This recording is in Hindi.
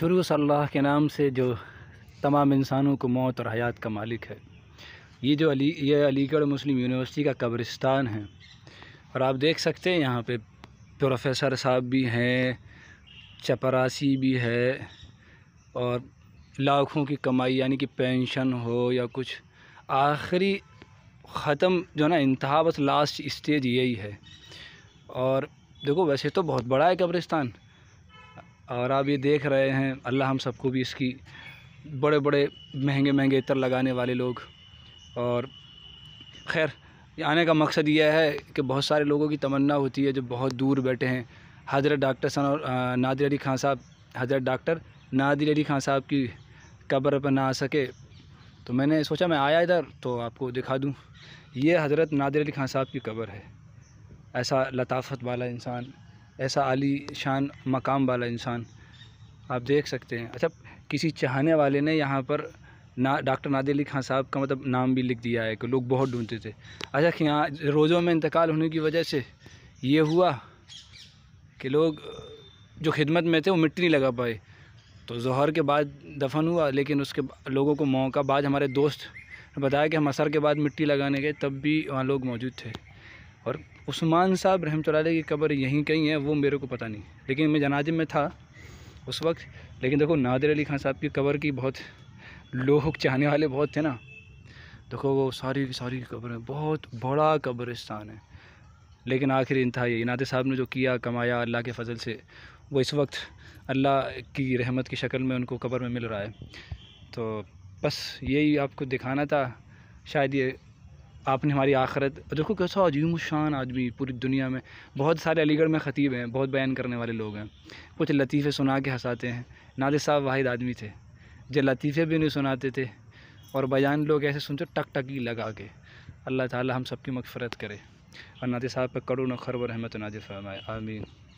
शुरू से अल्लाह के नाम से जो तमाम इंसानों को मौत और हयात का मालिक है ये जो अली ये अलीगढ़ मुस्लिम यूनिवर्सिटी का कब्रिस्तान है और आप देख सकते हैं यहाँ पे प्रोफेसर साहब भी हैं चपरासी भी है और लाखों की कमाई यानी कि पेंशन हो या कुछ आखिरी ख़त्म जो ना इंतहा बस लास्ट स्टेज यही है और देखो वैसे तो बहुत बड़ा है कब्रिस्तान और आप ये देख रहे हैं अल्लाह हम सबको भी इसकी बड़े बड़े महंगे महंगे इतर लगाने वाले लोग और खैर आने का मकसद यह है कि बहुत सारे लोगों की तमन्ना होती है जो बहुत दूर बैठे हैं हज़रत डॉक्टर सन और नादिर अली खान साहब हज़रत डॉक्टर नादिर अली खान साहब की कब्र पर ना आ सके तो मैंने सोचा मैं आया इधर तो आपको दिखा दूँ ये हज़रत नादिर अली खान साहब की कब्र है ऐसा लताफत वाला इंसान ऐसा आली शान मकाम वाला इंसान आप देख सकते हैं अच्छा किसी चाहने वाले ने यहाँ पर ना डॉक्टर नादिर अली खान साहब का मतलब नाम भी लिख दिया है कि लोग बहुत ढूंढते थे अच्छा कि यहाँ रोज़ों में इंतकाल होने की वजह से ये हुआ कि लोग जो खिदमत में थे वो मिट्टी नहीं लगा पाए तो जहर के बाद दफन हुआ लेकिन उसके लोगों को मौका बाद हमारे दोस्त ने बताया कि हम असर के बाद मिट्टी लगाने गए तब भी वहाँ लोग मौजूद थे और उस्मान साहब रहमतुल्लाह की कब्र यहीं कहीं है वो मेरे को पता नहीं लेकिन मैं जनाजे में था उस वक्त लेकिन देखो नादिर अली खान साहब की कब्र की बहुत लोह चाहने वाले बहुत थे ना देखो वो सारी की सारी है बहुत बड़ा कब्रिस्तान है लेकिन आखिर इंतहा ये नादिर साहब ने जो किया कमाया अल्लाह के फजल से वो इस वक्त अल्लाह की रहमत की शक्ल में उनको कब्र में मिल रहा है तो बस यही आपको दिखाना था शायद ये आपने हमारी आखरत देखो कैसा अजीम शान आदमी पूरी दुनिया में बहुत सारे अलीगढ़ में ख़तीब हैं बहुत बयान करने वाले लोग हैं कुछ लतीफ़े सुना के हंसाते हैं नाद साहब वाहिद आदमी थे जो लतीफ़े भी नहीं सुनाते थे और बयान लोग ऐसे सुनते टक टकी लगा के अल्लाह ताला हम सबकी मकफरत करे और नाद साहब पर करो न खरब रहमत नादिर फरमाए आमीन